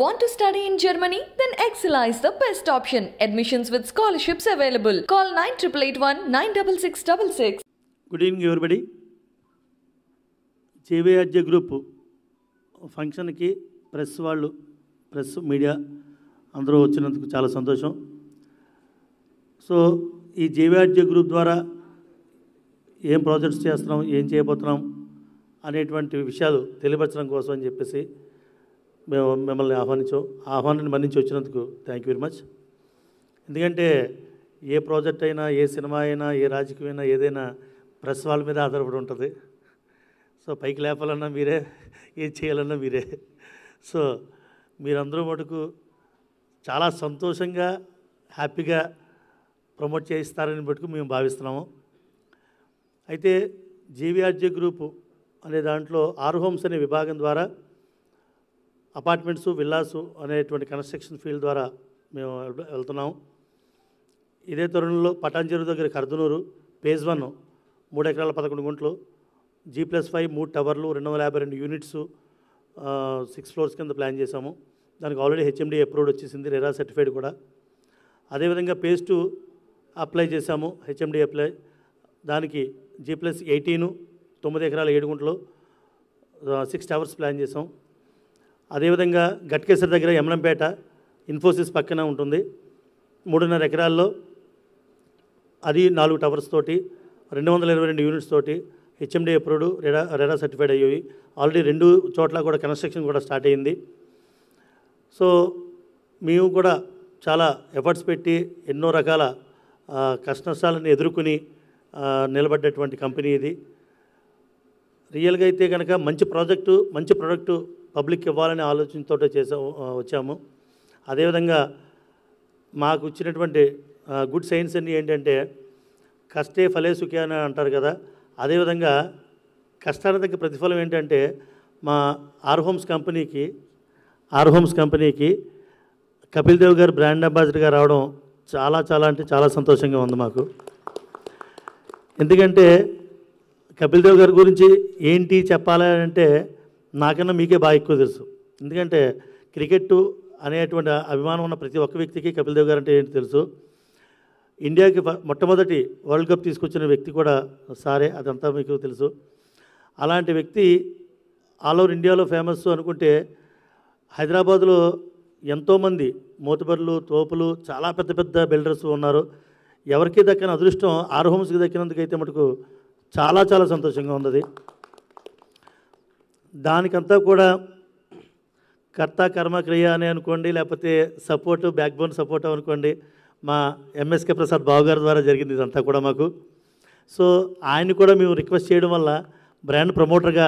Want to study in Germany? Then Excella is the best option. Admissions with scholarships available. Call 9881-96666. Good evening everybody. JVRJ Group group ఫంక్షన్కి press వాళ్ళు press media అందరూ వచ్చినందుకు చాలా సంతోషం so ఈ జేవీఆర్జే group ద్వారా ఏం ప్రాజెక్ట్స్ చేస్తున్నాం ఏం చేయబోతున్నాం అనేటువంటి విషయాలు తెలియపరచడం కోసం అని చెప్పేసి మేము మిమ్మల్ని ఆహ్వానించాం ఆహ్వానాన్ని మన్నించి వచ్చినందుకు థ్యాంక్ యూ వెరీ మచ్ ఎందుకంటే ఏ ప్రాజెక్ట్ అయినా ఏ సినిమా అయినా ఏ రాజకీయం అయినా ఏదైనా ప్రెస్ వాళ్ళ మీద ఆధారపడి ఉంటుంది సో పైకి లేపాలన్నా మీరే ఏం చేయాలన్నా మీరే సో మీరందరూ మటుకు చాలా సంతోషంగా హ్యాపీగా ప్రమోట్ చేయిస్తారని మటుకు మేము భావిస్తున్నాము అయితే జీవీఆర్జే గ్రూపు అనే దాంట్లో ఆర్హోమ్స్ అనే విభాగం ద్వారా అపార్ట్మెంట్సు విల్లాసు అనేటువంటి కన్స్ట్రక్షన్ ఫీల్డ్ ద్వారా మేము వెళ్తున్నాము ఇదే తరుణంలో పటాంజీరు దగ్గర కర్దునూరు పేజ్ వన్ మూడు ఎకరాల పదకొండు గుంట్లు జీ ప్లస్ ఫైవ్ మూడు టవర్లు రెండు వందల యాభై రెండు యూనిట్స్ సిక్స్ ఫ్లోర్స్ కింద ప్లాన్ చేశాము దానికి ఆల్రెడీ హెచ్ఎండి అప్రూవ్డ్ వచ్చేసింది రెరా సర్టిఫైడ్ కూడా అదేవిధంగా పేజ్ టూ అప్లై చేశాము హెచ్ఎండి అప్లై దానికి జీ ప్లస్ ఎయిటీను తొమ్మిది ఎకరాల ఏడు గుంటలు సిక్స్ టవర్స్ ప్లాన్ చేసాం అదేవిధంగా గట్కేశ్వర దగ్గర యమలంపేట ఇన్ఫోసిస్ పక్కన ఉంటుంది మూడున్నర ఎకరాల్లో అది నాలుగు టవర్స్ తోటి రెండు వందల ఇరవై రెండు యూనిట్స్ తోటి HMD approved RERA RERA certified అయ్యేవి ఆల్రెడీ రెండు చోట్ల కూడా కన్స్ట్రక్షన్ కూడా స్టార్ట్ అయ్యింది సో మేము కూడా చాలా ఎఫర్ట్స్ పెట్టి ఎన్నో రకాల కష్టనష్టాలను ఎదుర్కొని నిలబడ్డటువంటి కంపెనీ ఇది రియల్గా అయితే కనుక మంచి ప్రాజెక్టు మంచి ప్రోడక్టు పబ్లిక్ ఇవ్వాలనే ఆలోచనతో చేసా వచ్చాము అదేవిధంగా మాకు ఇచ్చినటువంటి గుడ్ సైన్స్ అన్ని ఏంటంటే కష్టే ఫలే సుఖే అని అంటారు కదా అదేవిధంగా కష్టానికి తగ్గ ప్రతిఫలం ఏంటంటే మా ఆర్హోమ్స్ కంపెనీకి ఆర్హోమ్స్ కంపెనీకి కపిల్ దేవ్ గారు బ్రాండ్ అంబాసిడర్గా రావడం చాలా చాలా అంటే చాలా సంతోషంగా ఉంది మాకు ఎందుకంటే కపిల్ దేవ్ గారి గురించి ఏంటి చెప్పాలంటే అంటే నాకన్నా మీకే బాగా ఎక్కువ తెలుసు ఎందుకంటే క్రికెట్ అనేటువంటి అభిమానం ఉన్న ప్రతి ఒక్క వ్యక్తికి కపిల్ దేవ్ గారు అంటే ఏంటి తెలుసు ఇండియాకి మొట్టమొదటి వరల్డ్ కప్ తీసుకొచ్చిన వ్యక్తి కూడా సారే అదంతా మీకు తెలుసు అలాంటి వ్యక్తి ఆల్ ఓవర్ ఇండియాలో ఫేమస్ అనుకుంటే హైదరాబాద్లో ఎంతోమంది మోతబర్లు తోపులు చాలా పెద్ద పెద్ద బిల్డర్స్ ఉన్నారు ఎవరికి దక్కిన అదృష్టం ఆర్హోమ్స్కి దక్కినందుకైతే మటుకు చాలా చాలా సంతోషంగా ఉన్నది దానికంతా కూడా కర్త కర్మ క్రియ అని అనుకోండి లేకపోతే సపోర్టు బ్యాక్బోన్ సపోర్ట్ అనుకోండి మా ఎంఎస్కే ప్రసాద్ బాబు గారి ద్వారా జరిగింది ఇదంతా కూడా మాకు సో ఆయన కూడా మేము రిక్వెస్ట్ చేయడం వల్ల బ్రాండ్ ప్రమోటర్గా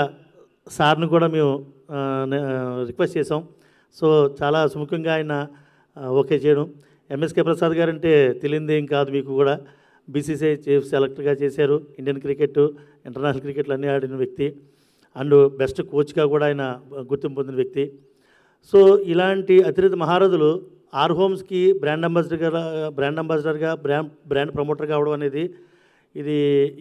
సార్ను కూడా మేము రిక్వెస్ట్ చేసాం సో చాలా సుముఖంగా ఆయన ఓకే చేయడం ఎంఎస్కే ప్రసాద్ గారు అంటే తెలియదు ఏం కాదు మీకు కూడా బీసీసీఐ చీఫ్ సెలెక్టర్గా చేశారు ఇండియన్ క్రికెట్ ఇంటర్నేషనల్ క్రికెట్లు అన్నీ ఆడిన వ్యక్తి అండ్ బెస్ట్ కోచ్గా కూడా ఆయన గుర్తింపు పొందిన వ్యక్తి సో ఇలాంటి అతిథి మహారథులు ఆర్ హోమ్స్కి బ్రాండ్ అంబాసిడర్గా బ్రాండ్ అంబాసిడర్గా బ్రాండ్ బ్రాండ్ ప్రమోటర్గా అవడం అనేది ఇది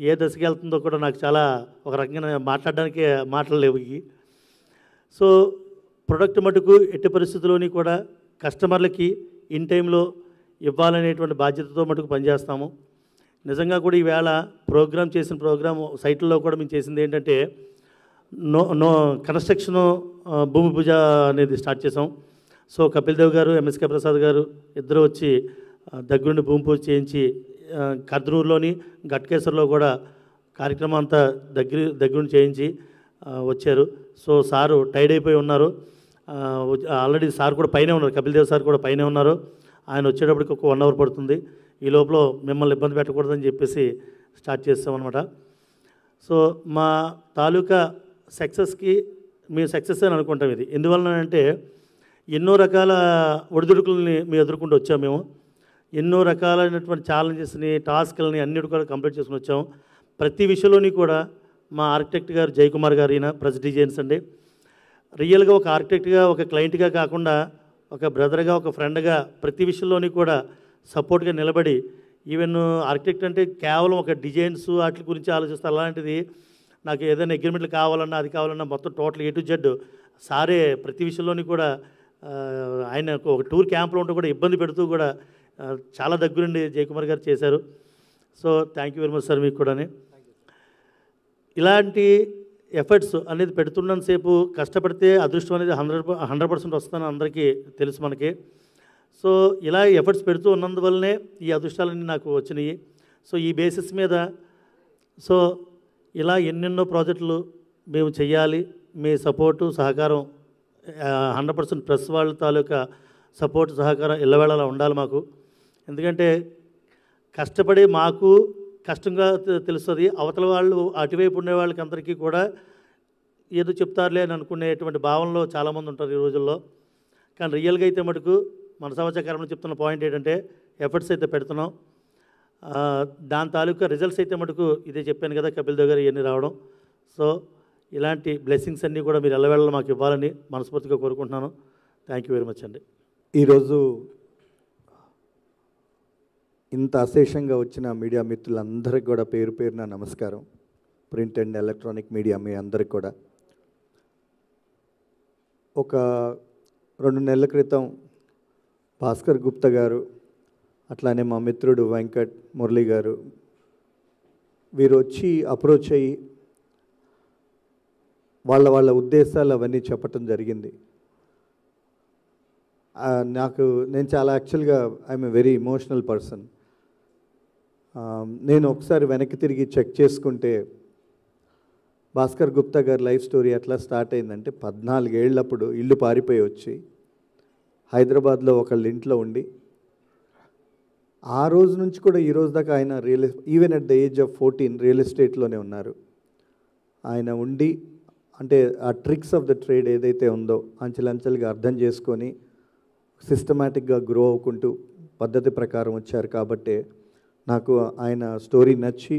ఏ దశకి వెళ్తుందో కూడా నాకు చాలా ఒక రకంగా మాట్లాడడానికి మాటలు ఇవి సో ప్రొడక్ట్ మటుకు ఎట్టి పరిస్థితుల్లోని కూడా కస్టమర్లకి ఇన్ టైంలో ఇవ్వాలనేటువంటి బాధ్యతతో మటుకు పనిచేస్తాము నిజంగా కూడా ఈవేళ ప్రోగ్రామ్ చేసిన ప్రోగ్రామ్ సైట్లో కూడా మేము చేసింది ఏంటంటే నో నో కన్స్ట్రక్షను భూమి పూజ అనేది స్టార్ట్ చేసాం సో కపిల్ దేవ్ గారు ఎంఎస్కే ప్రసాద్ గారు ఇద్దరు వచ్చి దగ్గరుండి భూమి పూజ చేయించి కద్రూరులోని ఘట్కేశ్వర్లో కూడా కార్యక్రమం అంతా దగ్గర దగ్గరుండి చేయించి వచ్చారు సో సారు టైడ్ అయిపోయి ఉన్నారు ఆల్రెడీ సార్ కూడా పైన ఉన్నారు కపిల్ దేవ్ సార్ కూడా పైన ఉన్నారు ఆయన వచ్చేటప్పటికి ఒక వన్ అవర్ పడుతుంది ఈ లోపల మిమ్మల్ని ఇబ్బంది పెట్టకూడదని చెప్పేసి స్టార్ట్ చేస్తామన్నమాట సో మా తాలూకా సక్సెస్కి మేము సక్సెస్ అని అనుకుంటాం ఇది ఎందువలనంటే ఎన్నో రకాల ఒడిదుడుకులని మేము ఎదుర్కొంటూ వచ్చాము మేము ఎన్నో రకాలైనటువంటి ఛాలెంజెస్ని టాస్క్లని అన్ని కూడా కంప్లీట్ చేసుకుని వచ్చాము ప్రతి విషయంలోని కూడా మా ఆర్కిటెక్ట్ గారు జయకుమార్ గారు ఈయన ప్రజ డిజైన్స్ అండి రియల్గా ఒక ఆర్కిటెక్ట్గా ఒక క్లయింట్గా కాకుండా ఒక బ్రదర్గా ఒక ఫ్రెండ్గా ప్రతి విషయంలోని కూడా సపోర్ట్గా నిలబడి ఈవెన్ ఆర్కిటెక్ట్ అంటే కేవలం ఒక డిజైన్స్ వాటి గురించి ఆలోచిస్తే అలాంటిది నాకు ఏదైనా అగ్రిమెంట్లు కావాలన్నా అది కావాలన్నా మొత్తం టోటల్ ఏ టు జెడ్ సారే ప్రతి విషయంలోని కూడా ఆయన ఒక టూర్ క్యాంప్లో ఉంటూ కూడా ఇబ్బంది పెడుతూ కూడా చాలా దగ్గరుండి జయకుమార్ గారు చేశారు so thank you very much sir మీకు కూడా ఇలాంటి ఎఫర్ట్స్ అనేది పెడుతున్నంతసేపు కష్టపడితే అదృష్టం అనేది హండ్రెడ్ హండ్రెడ్ పర్సెంట్ వస్తుందని అందరికీ తెలుసు మనకి సో ఇలా ఎఫర్ట్స్ పెడుతూ ఉన్నందువల్లనే ఈ అదృష్టాలన్నీ నాకు వచ్చినాయి సో ఈ బేసిస్ మీద సో ఇలా ఎన్నెన్నో ప్రాజెక్టులు మేము చేయాలి మీ సపోర్టు సహకారం హండ్రెడ్ పర్సెంట్ ప్రెస్ వాళ్ళ తాలూకా సపోర్ట్ సహకారం ఇళ్ళవేళలా ఉండాలి మాకు ఎందుకంటే కష్టపడి మాకు కష్టంగా తెలుస్తుంది అవతల వాళ్ళు అటువైపు ఉండే వాళ్ళకి అందరికీ కూడా ఏదో చెప్తారులే అని అనుకునేటువంటి భావనలో చాలామంది ఉంటారు ఈ రోజుల్లో కానీ రియల్గా అయితే మటుకు మన సమాచారంలో చెప్తున్న పాయింట్ ఏంటంటే ఎఫర్ట్స్ అయితే పెడుతున్నాం దాని తాలూకా రిజల్ట్స్ అయితే మటుకు ఇదే చెప్పాను కదా కపిల్ దగ్గర ఇవన్నీ రావడం సో ఇలాంటి బ్లెస్సింగ్స్ అన్నీ కూడా మీరు ఎల్లవేళ మాకు ఇవ్వాలని మనస్ఫూర్తిగా కోరుకుంటున్నాను థ్యాంక్ యూ వెరీ మచ్ అండి ఈరోజు ఇంత అశేషంగా వచ్చిన మీడియా మిత్రులందరికీ కూడా పేరు పేరున నమస్కారం ప్రింట్ అండ్ ఎలక్ట్రానిక్ మీడియా మీ అందరికి కూడా ఒక రెండు నెలల క్రితం భాస్కర్ గుప్తా గారు అట్లానే మా మిత్రుడు వెంకట్ మురళి గారు వీరు వచ్చి అప్రోచ్ అయ్యి వాళ్ళ వాళ్ళ ఉద్దేశాలు అవన్నీ చెప్పటం జరిగింది నాకు నేను చాలా యాక్చువల్గా I'm a very emotional person నేను ఒకసారి వెనక్కి తిరిగి చెక్ చేసుకుంటే భాస్కర్ గుప్తా గారి లైఫ్ స్టోరీ ఎట్లా స్టార్ట్ అయిందంటే పద్నాలుగేళ్ళప్పుడు ఇల్లు పారిపోయి వచ్చి హైదరాబాద్లో ఒకళ్ళ ఇంట్లో ఉండి ఆ రోజు నుంచి కూడా ఈ రోజు దాకా ఆయన real even at the age of fourteen real ఎస్టేట్లోనే ఉన్నారు ఆయన ఉండి అంటే ఆ ట్రిక్స్ ఆఫ్ ద ట్రేడ్ ఏదైతే ఉందో అంచెలంచెలుగా అర్థం చేసుకొని సిస్టమేటిక్గా గ్రో అవ్వుకుంటూ పద్ధతి ప్రకారం వచ్చారు కాబట్టే నాకు ఆయన స్టోరీ నచ్చి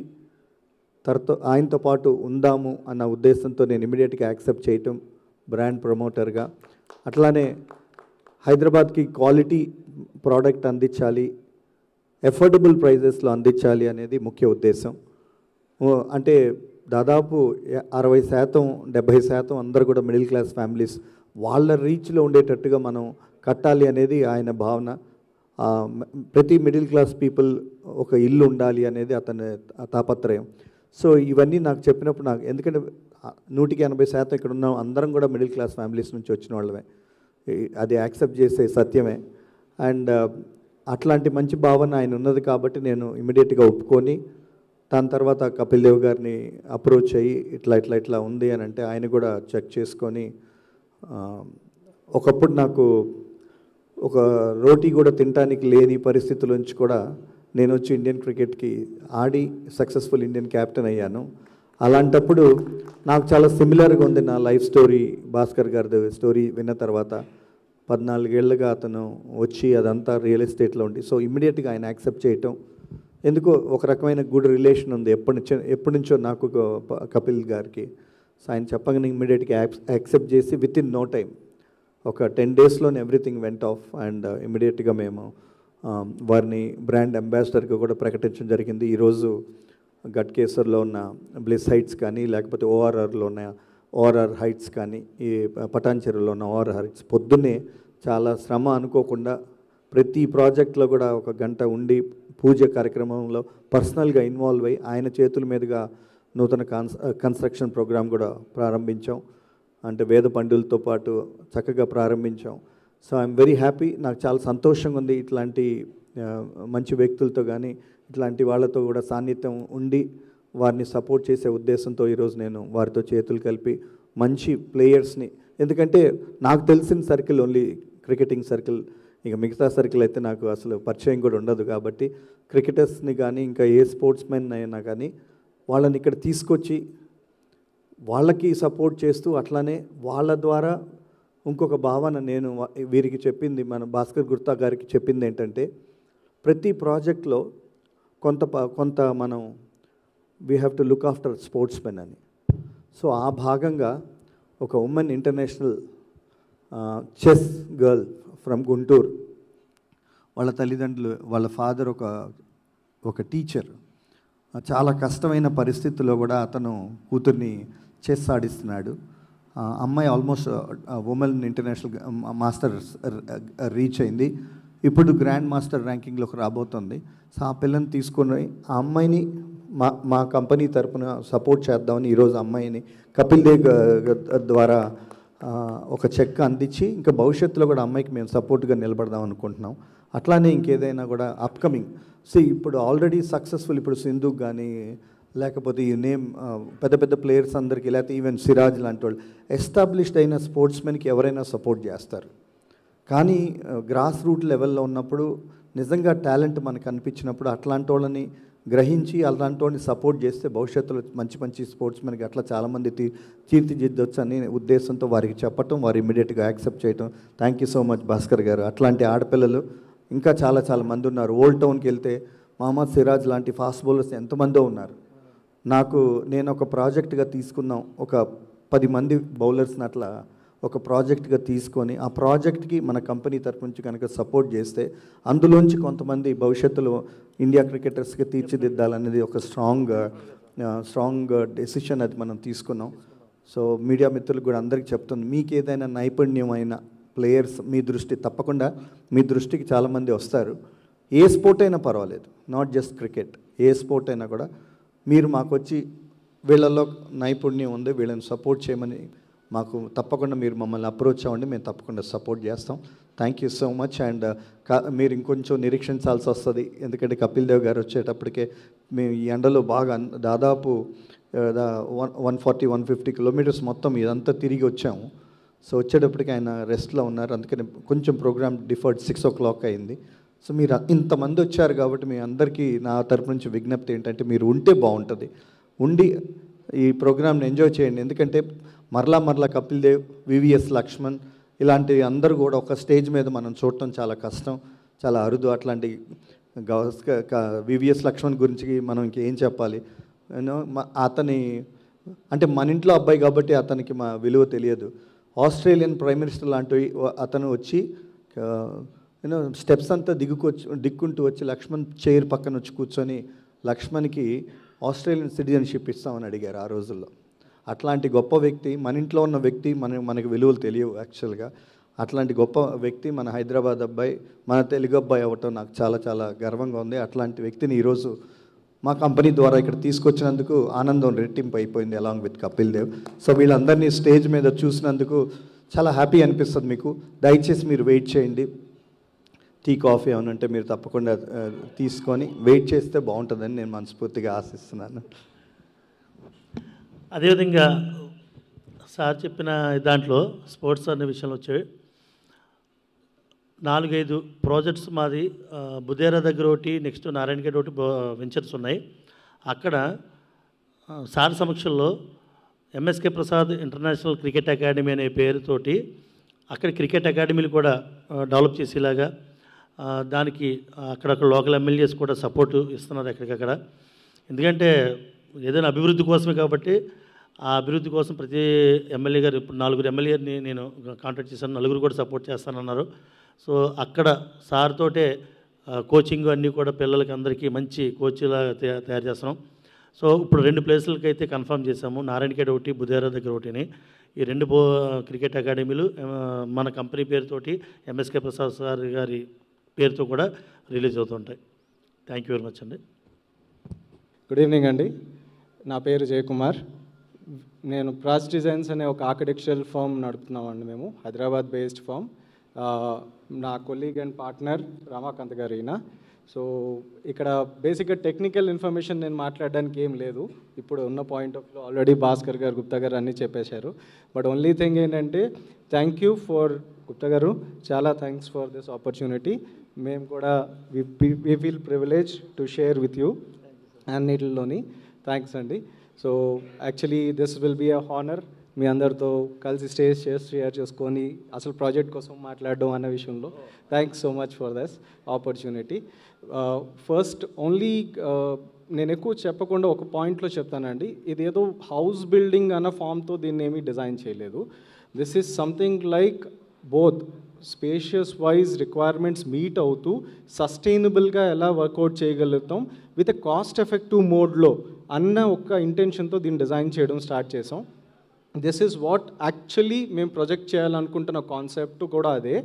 తర్వాత ఆయనతో పాటు ఉందాము అన్న ఉద్దేశంతో నేను ఇమీడియట్గా యాక్సెప్ట్ చేయటం బ్రాండ్ ప్రమోటర్గా అట్లానే హైదరాబాద్కి క్వాలిటీ ప్రోడక్ట్ అందించాలి ఎఫోర్డబుల్ ప్రైజెస్లో అందించాలి అనేది ముఖ్య ఉద్దేశం అంటే దాదాపు అరవై శాతం డెబ్భై శాతం అందరు కూడా మిడిల్ క్లాస్ ఫ్యామిలీస్ వాళ్ళ రీచ్లో ఉండేటట్టుగా మనం కట్టాలి అనేది ఆయన భావన ప్రతి మిడిల్ క్లాస్ పీపుల్ ఒక ఇల్లు ఉండాలి అనేది అతని తాపత్రయం సో ఇవన్నీ నాకు చెప్పినప్పుడు నాకు ఎందుకంటే నూటికి ఎనభై శాతం ఇక్కడ ఉన్న అందరం కూడా మిడిల్ క్లాస్ ఫ్యామిలీస్ నుంచి వచ్చిన వాళ్ళమే అది యాక్సెప్ట్ చేసే సత్యమే అండ్ అట్లాంటి మంచి భావన ఆయన ఉన్నది కాబట్టి నేను ఇమీడియట్గా ఒప్పుకొని దాని తర్వాత కపిల్ దేవ్ గారిని అప్రోచ్ అయ్యి ఇట్లా ఇట్లా ఇట్లా ఉంది అని అంటే ఆయన కూడా చెక్ చేసుకొని ఒకప్పుడు నాకు ఒక రోటీ కూడా తినడానికి లేని పరిస్థితుల నుంచి కూడా నేను వచ్చి ఇండియన్ క్రికెట్కి ఆడి సక్సెస్ఫుల్ ఇండియన్ క్యాప్టెన్ అయ్యాను అలాంటప్పుడు నాకు చాలా సిమిలర్గా ఉంది నా లైఫ్ స్టోరీ భాస్కర్ గారి స్టోరీ విన్న తర్వాత పద్నాలుగేళ్లుగా అతను వచ్చి అదంతా రియల్ ఎస్టేట్లో ఉండి సో ఇమీడియట్గా ఆయన యాక్సెప్ట్ చేయటం ఎందుకో ఒక రకమైన గుడ్ రిలేషన్ ఉంది ఎప్పటి నుంచో ఎప్పటి నుంచో నాకు కపిల్ గారికి సో ఆయన చెప్పగానే ఇమీడియట్గా యాక్సెప్ట్ చేసి విత్ ఇన్ నో టైం ఒక టెన్ డేస్లోనే ఎవ్రీథింగ్ వెంట్ ఆఫ్ అండ్ ఇమీడియట్గా మేము వారిని బ్రాండ్ అంబాసిడర్గా కూడా ప్రకటించడం జరిగింది ఈరోజు గట్కేసర్లో ఉన్న బ్లెస్ హైట్స్ కానీ లేకపోతే ఓఆర్ఆర్లో ఉన్న ఓఆర్ఆర్ హైట్స్ కానీ ఈ పటాన్చెరులో ఉన్న ఓఆర్ఆర్ హైట్స్ పొద్దున్నే చాలా శ్రమ అనుకోకుండా ప్రతి ప్రాజెక్ట్లో కూడా ఒక గంట ఉండి పూజ కార్యక్రమంలో పర్సనల్గా ఇన్వాల్వ్ అయ్యి ఆయన చేతుల మీదుగా నూతన కన్స్ట్రక్షన్ ప్రోగ్రాం కూడా ప్రారంభించాం అంటే వేద పండుగలతో పాటు చక్కగా ప్రారంభించాం సో ఐఎమ్ వెరీ హ్యాపీ నాకు చాలా సంతోషంగా ఉంది ఇట్లాంటి మంచి వ్యక్తులతో కానీ ఇట్లాంటి వాళ్ళతో కూడా సాన్నిధ్యం ఉండి వారిని సపోర్ట్ చేసే ఉద్దేశంతో ఈరోజు నేను వారితో చేతులు కలిపి మంచి ప్లేయర్స్ని ఎందుకంటే నాకు తెలిసిన సర్కిల్ ఓన్లీ క్రికెటింగ్ సర్కిల్ ఇంకా మిగతా సర్కిల్ అయితే నాకు అసలు పరిచయం కూడా ఉండదు కాబట్టి క్రికెటర్స్ని కానీ ఇంకా ఏ స్పోర్ట్స్ మెన్ అయినా కానీ వాళ్ళని ఇక్కడ తీసుకొచ్చి వాళ్ళకి సపోర్ట్ చేస్తూ అట్లానే వాళ్ళ ద్వారా ఇంకొక భావన నేను వీరికి చెప్పింది మన భాస్కర్ గుర్తా గారికి చెప్పింది ఏంటంటే ప్రతి ప్రాజెక్ట్లో కొంత కొంత మనం we have to look after sportsmen అని సో ఆ భాగంగా ఒక women international chess girl from Guntur వాళ్ళ తల్లిదండ్రులు వాళ్ళ ఫాదర్ ఒక ఒక టీచర్ చాలా కష్టమైన పరిస్థితుల్లో కూడా అతను కూతుర్ని చెస్ ఆడిస్తున్నాడు అమ్మాయి almost women international master reach అయింది ఇప్పుడు గ్రాండ్ మాస్టర్ ర్యాంకింగ్లోకి రాబోతుంది సో ఆ పిల్లని తీసుకొని ఆ అమ్మాయిని మా మా కంపెనీ తరపున సపోర్ట్ చేద్దామని ఈరోజు అమ్మాయిని కపిల్ దేవ్ ద్వారా ఒక చెక్ అందించి ఇంకా భవిష్యత్తులో కూడా అమ్మాయికి మేము సపోర్ట్గా నిలబడదాం అనుకుంటున్నాం అట్లానే ఇంకేదైనా కూడా అప్కమింగ్ సో ఇప్పుడు ఆల్రెడీ సక్సెస్ఫుల్ ఇప్పుడు సింధు కానీ లేకపోతే ఈ నేమ్ పెద్ద పెద్ద ప్లేయర్స్ అందరికీ లేకపోతే ఈవెన్ సిరాజ్ లాంటి వాళ్ళు ఎస్టాబ్లిష్డ్ అయిన స్పోర్ట్స్మెన్కి ఎవరైనా సపోర్ట్ చేస్తారు కానీ గ్రాస్ రూట్ లెవెల్లో ఉన్నప్పుడు నిజంగా టాలెంట్ మనకు అనిపించినప్పుడు అట్లాంటి వాళ్ళని గ్రహించి అలాంటి సపోర్ట్ చేస్తే భవిష్యత్తులో మంచి మంచి స్పోర్ట్స్ మెన్కి అట్లా చాలామంది తీ తీర్చిదిద్దొచ్చు అని ఉద్దేశంతో వారికి చెప్పటం వారు ఇమీడియట్గా యాక్సెప్ట్ చేయటం thank you so much Bhaskar garu అట్లాంటి ఆడపిల్లలు ఇంకా చాలా చాలా మంది ఉన్నారు ఓల్డ్ టౌన్కి వెళ్తే మహమ్మద్ సిరాజ్ లాంటి ఫాస్ట్ బౌలర్స్ ఎంతమందో ఉన్నారు నాకు నేను ఒక ప్రాజెక్ట్గా తీసుకున్నాం ఒక పది మంది బౌలర్స్ని అట్లా ఒక ప్రాజెక్ట్గా తీసుకొని ఆ ప్రాజెక్ట్కి మన కంపెనీ తరపు నుంచి కనుక సపోర్ట్ చేస్తే అందులోంచి కొంతమంది భవిష్యత్తులో ఇండియా క్రికెటర్స్కి తీర్చిదిద్దాలనేది ఒక స్ట్రాంగ్ స్ట్రాంగ్ డెసిషన్ అది మనం తీసుకున్నాం సో మీడియా మిత్రులకు కూడా అందరికీ చెప్తుంది మీకు ఏదైనా నైపుణ్యమైన ప్లేయర్స్ మీ దృష్టి తప్పకుండా మీ దృష్టికి చాలామంది వస్తారు ఏ స్పోర్ట్ అయినా పర్వాలేదు నాట్ జస్ట్ క్రికెట్ ఏ స్పోర్ట్ అయినా కూడా మీరు మాకు వచ్చి వీళ్ళలో నైపుణ్యం ఉంది వీళ్ళని సపోర్ట్ చేయమని మాకు తప్పకుండా మీరు మమ్మల్ని అప్రోచ్ అవ్వండి మేము తప్పకుండా సపోర్ట్ చేస్తాం thank you so much and మీరు ఇంకొంచెం నిరీక్షించాల్సి వస్తుంది ఎందుకంటే కపిల్ దేవ్ గారు వచ్చేటప్పటికే మేము ఈ ఎండలో బాగా దాదాపు one one forty one fifty kilometres మొత్తం ఇదంతా తిరిగి వచ్చాము సో వచ్చేటప్పటికి ఆయన రెస్ట్లో ఉన్నారు అందుకని కొంచెం programme deferred six o'clock అయింది సో మీరు ఇంతమంది వచ్చారు కాబట్టి మీ అందరికీ నా తరపు నుంచి విజ్ఞప్తి ఏంటంటే మీరు ఉంటే బాగుంటుంది ఉండి ఈ ప్రోగ్రామ్ని ఎంజాయ్ చేయండి ఎందుకంటే మరలా మరలా కపిల్ దేవ్ వివిఎస్ లక్ష్మణ్ ఇలాంటివి అందరూ కూడా ఒక స్టేజ్ మీద మనం చూడటం చాలా కష్టం చాలా అరుదు అట్లాంటి వివిఎస్ లక్ష్మణ్ గురించి మనం ఇంకేం చెప్పాలి అతని అంటే మన ఇంట్లో అబ్బాయి కాబట్టి అతనికి మా విలువ తెలియదు ఆస్ట్రేలియన్ ప్రైమ్ మినిస్టర్ లాంటి అతను వచ్చి యూనో స్టెప్స్ అంతా దిగుకొచ్చి దిక్కుంటూ వచ్చి లక్ష్మణ్ చైర్ పక్కన వచ్చి కూర్చొని లక్ష్మణ్కి ఆస్ట్రేలియన్ సిటిజన్షిప్ ఇస్తామని అడిగారు ఆ రోజుల్లో అట్లాంటి గొప్ప వ్యక్తి మన ఇంట్లో ఉన్న వ్యక్తి మన మనకి విలువలు తెలియవు యాక్చువల్గా అట్లాంటి గొప్ప వ్యక్తి మన హైదరాబాద్ అబ్బాయి మన తెలుగు అబ్బాయి అవ్వటం నాకు చాలా చాలా గర్వంగా ఉంది అట్లాంటి వ్యక్తిని ఈరోజు మా కంపెనీ ద్వారా ఇక్కడ తీసుకొచ్చినందుకు ఆనందం రెట్టింపు అయిపోయింది along with Kapil Dev so వీళ్ళందరినీ స్టేజ్ మీద చూసినందుకు చాలా హ్యాపీ అనిపిస్తుంది మీకు దయచేసి మీరు వెయిట్ చేయండి టీ కాఫీ ఏమనంటే మీరు తప్పకుండా తీసుకొని వెయిట్ చేస్తే బాగుంటుందని నేను మనస్ఫూర్తిగా ఆశిస్తున్నాను అదేవిధంగా సార్ చెప్పిన దాంట్లో స్పోర్ట్స్ అనే విషయంలో వచ్చే నాలుగైదు ప్రాజెక్ట్స్ మాది బుదేరా దగ్గర ఒకటి నెక్స్ట్ నారాయణగఢ్ ఒకటి వెంచర్స్ ఉన్నాయి అక్కడ సార్ సమక్షంలో MSK Prasad International Cricket Academy అనే పేరుతోటి అక్కడ క్రికెట్ అకాడమీలు కూడా డెవలప్ చేసేలాగా దానికి అక్కడక్కడ లోకల్ ఎమ్మెల్యేస్ కూడా సపోర్టు ఇస్తున్నారు ఎక్కడికక్కడ ఎందుకంటే ఏదైనా అభివృద్ధి కోసమే కాబట్టి ఆ అభివృద్ధి కోసం ప్రతి ఎమ్మెల్యే గారు ఇప్పుడు నలుగురు ఎమ్మెల్యేని నేను కాంటాక్ట్ చేశాను నలుగురు కూడా సపోర్ట్ చేస్తానన్నారు సో అక్కడ సార్ తోటే కోచింగ్ అన్నీ కూడా పిల్లలకి అందరికీ మంచి కోచ్లా తయారు చేస్తున్నాం సో ఇప్పుడు రెండు ప్లేసులకి అయితే కన్ఫర్మ్ చేశాము నారాయణకేడ ఒకటి బుధేరా దగ్గర ఒకటిని ఈ రెండు క్రికెట్ అకాడమీలు మన కంపెనీ పేరుతోటి ఎంఎస్కే ప్రసాద్ సార్ గారి పేరుతో కూడా రిలీజ్ అవుతుంటాయి థ్యాంక్ యూ వెరీ మచ్ అండి గుడ్ ఈవినింగ్ అండి నా పేరు జయకుమార్ నేను ప్రాజ్ డిజైన్స్ అనే ఒక ఆర్కిటెక్చరల్ నడుపుతున్నాం నడుపుతున్నామండి మేము హైదరాబాద్ బేస్డ్ ఫామ్ నా colleague and partner Ramakant garu ఈయన సో ఇక్కడ బేసిక్గా టెక్నికల్ ఇన్ఫర్మేషన్ నేను మాట్లాడడానికి ఏం లేదు ఇప్పుడు ఉన్న point of view already Bhaskar garu Gupta garu అన్నీ చెప్పేశారు బట్ ఓన్లీ థింగ్ ఏంటంటే thank you for Gupta garu చాలా థ్యాంక్స్ ఫర్ దిస్ ఆపర్చునిటీ మేము కూడా we feel privilege to share with you అన్నిటిలోని థ్యాంక్స్ అండి so actually this will be a honour మీ అందరితో కలిసి స్టేజ్ షేర్ చేసుకొని అసలు ప్రాజెక్ట్ కోసం మాట్లాడడం అన్న విషయంలో thanks so much for this opportunity first only నేను ఎక్కువ చెప్పకుండా ఒక పాయింట్లో చెప్తానండి ఇది ఏదో హౌస్ బిల్డింగ్ అన్న ఫామ్తో దీన్ని ఏమీ డిజైన్ చేయలేదు this is something like both spacious wise requirements meet అవుతూ సస్టైనబుల్గా ఎలా వర్కౌట్ చేయగలుగుతాం విత్ కాస్ట్ ఎఫెక్టివ్ మోడ్లో అన్న ఒక ఇంటెన్షన్తో దీన్ని డిజైన్ చేయడం స్టార్ట్ చేసాం దిస్ ఈజ్ వాట్ యాక్చువల్లీ మేము ప్రొజెక్ట్ చేయాలనుకుంటున్న కాన్సెప్ట్ కూడా అదే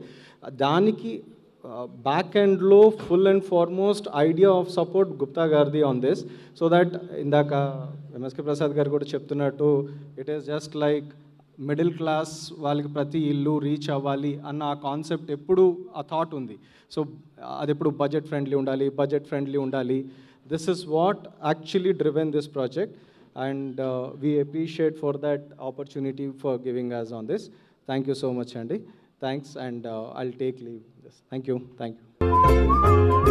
దానికి బ్యాక్ ఎండ్లో full and foremost idea of support Gupta గారిది ఆన్ దిస్ సో దట్ ఇందాక ఎంఎస్కే ప్రసాద్ గారు కూడా చెప్తున్నట్టు it is just like middle class వాళ్ళకి ప్రతి ఇల్లు రీచ్ అవ్వాలి అన్న ఆ కాన్సెప్ట్ ఎప్పుడు ఆ థాట్ ఉంది సో అది ఎప్పుడు బడ్జెట్ ఫ్రెండ్లీ ఉండాలి బడ్జెట్ ఫ్రెండ్లీ ఉండాలి this is what actually driven this project and we appreciate for that opportunity for giving us on this thank you so much అండి thanks and I'll take leave this thank you thank you